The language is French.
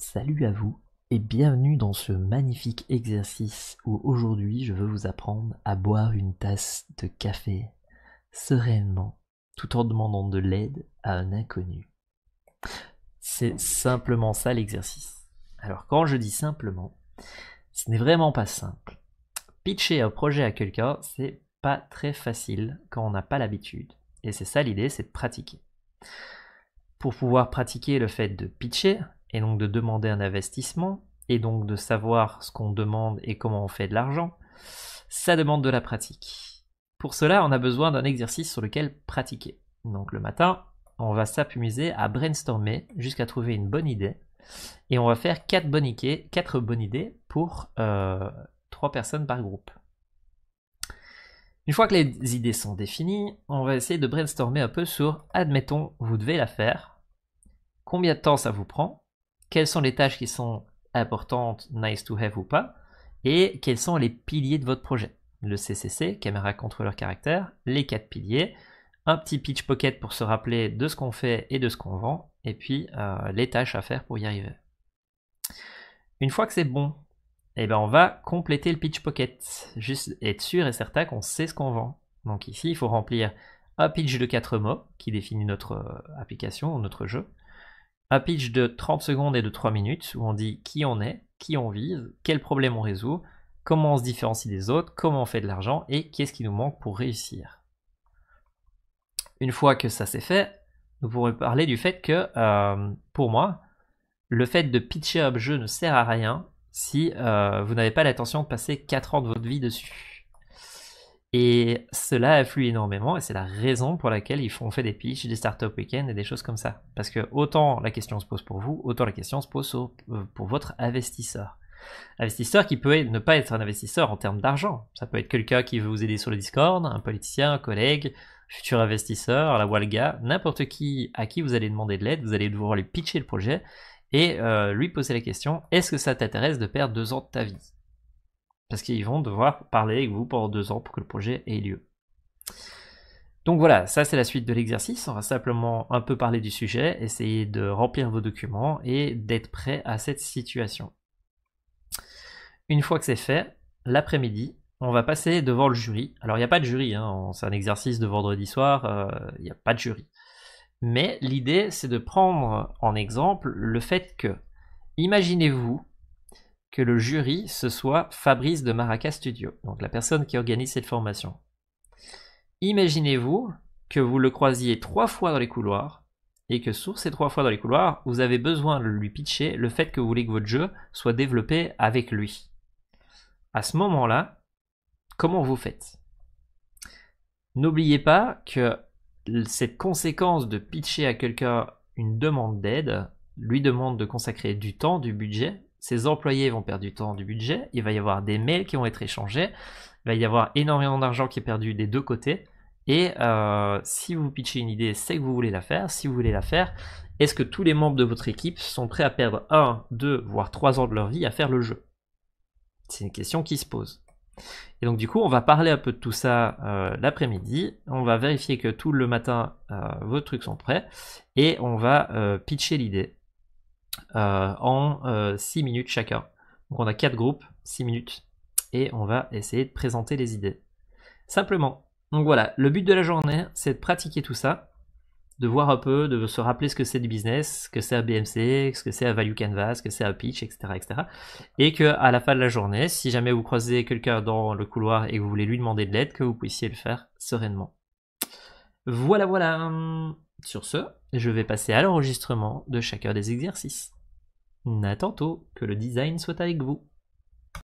Salut à vous et bienvenue dans ce magnifique exercice où aujourd'hui je veux vous apprendre à boire une tasse de café sereinement tout en demandant de l'aide à un inconnu. C'est simplement ça l'exercice. Alors quand je dis simplement, ce n'est vraiment pas simple. Pitcher un projet à quelqu'un, c'est pas très facile quand on n'a pas l'habitude. Et c'est ça l'idée, c'est de pratiquer. Pour pouvoir pratiquer le fait de pitcher, et donc de demander un investissement, et donc de savoir ce qu'on demande et comment on fait de l'argent, ça demande de la pratique. Pour cela, on a besoin d'un exercice sur lequel pratiquer. Donc le matin, on va s'amuser à brainstormer jusqu'à trouver une bonne idée, et on va faire 4 bonnes, idées, bonnes idées pour 3 euh, personnes par groupe. Une fois que les idées sont définies, on va essayer de brainstormer un peu sur, admettons, vous devez la faire, combien de temps ça vous prend, quelles sont les tâches qui sont importantes, nice to have ou pas, et quels sont les piliers de votre projet. Le CCC, caméra contrôleur caractère, les quatre piliers, un petit pitch pocket pour se rappeler de ce qu'on fait et de ce qu'on vend, et puis euh, les tâches à faire pour y arriver. Une fois que c'est bon, eh ben on va compléter le pitch pocket, juste être sûr et certain qu'on sait ce qu'on vend. Donc ici, il faut remplir un pitch de quatre mots qui définit notre euh, application, notre jeu, un pitch de 30 secondes et de 3 minutes où on dit qui on est, qui on vise, quels problèmes on résout, comment on se différencie des autres, comment on fait de l'argent et qu'est-ce qui nous manque pour réussir. Une fois que ça c'est fait, nous pourrons parler du fait que, euh, pour moi, le fait de pitcher un jeu ne sert à rien si euh, vous n'avez pas l'intention de passer 4 ans de votre vie dessus. Et cela afflue énormément et c'est la raison pour laquelle ils font fait des pitches, des startups week-ends et des choses comme ça. Parce que autant la question se pose pour vous, autant la question se pose euh, pour votre investisseur. Investisseur qui peut ne pas être un investisseur en termes d'argent. Ça peut être quelqu'un qui veut vous aider sur le Discord, un politicien, un collègue, futur investisseur, la Walga, n'importe qui à qui vous allez demander de l'aide, vous allez devoir lui pitcher le projet et euh, lui poser la question est-ce que ça t'intéresse de perdre deux ans de ta vie parce qu'ils vont devoir parler avec vous pendant deux ans pour que le projet ait lieu. Donc voilà, ça c'est la suite de l'exercice. On va simplement un peu parler du sujet, essayer de remplir vos documents et d'être prêt à cette situation. Une fois que c'est fait, l'après-midi, on va passer devant le jury. Alors il n'y a pas de jury, hein. c'est un exercice de vendredi soir, euh, il n'y a pas de jury. Mais l'idée c'est de prendre en exemple le fait que, imaginez-vous que le jury, ce soit Fabrice de Maraca Studio, donc la personne qui organise cette formation. Imaginez-vous que vous le croisiez trois fois dans les couloirs et que sur ces trois fois dans les couloirs, vous avez besoin de lui pitcher le fait que vous voulez que votre jeu soit développé avec lui. À ce moment-là, comment vous faites N'oubliez pas que cette conséquence de pitcher à quelqu'un une demande d'aide lui demande de consacrer du temps, du budget ces employés vont perdre du temps, du budget. Il va y avoir des mails qui vont être échangés. Il va y avoir énormément d'argent qui est perdu des deux côtés. Et euh, si vous pitchez une idée, c'est que vous voulez la faire. Si vous voulez la faire, est-ce que tous les membres de votre équipe sont prêts à perdre 1, deux, voire trois ans de leur vie à faire le jeu C'est une question qui se pose. Et donc du coup, on va parler un peu de tout ça euh, l'après-midi. On va vérifier que tout le matin, euh, vos trucs sont prêts. Et on va pitcher l'idée. Euh, en 6 euh, minutes chacun. Donc on a 4 groupes, 6 minutes, et on va essayer de présenter les idées. Simplement. Donc voilà, le but de la journée, c'est de pratiquer tout ça, de voir un peu, de se rappeler ce que c'est du business, ce que c'est à BMC, ce que c'est à Value Canvas, ce que c'est à Pitch, etc., etc. Et qu'à la fin de la journée, si jamais vous croisez quelqu'un dans le couloir et que vous voulez lui demander de l'aide, que vous puissiez le faire sereinement. Voilà, voilà. Sur ce, je vais passer à l'enregistrement de chacun des exercices. À tantôt, que le design soit avec vous.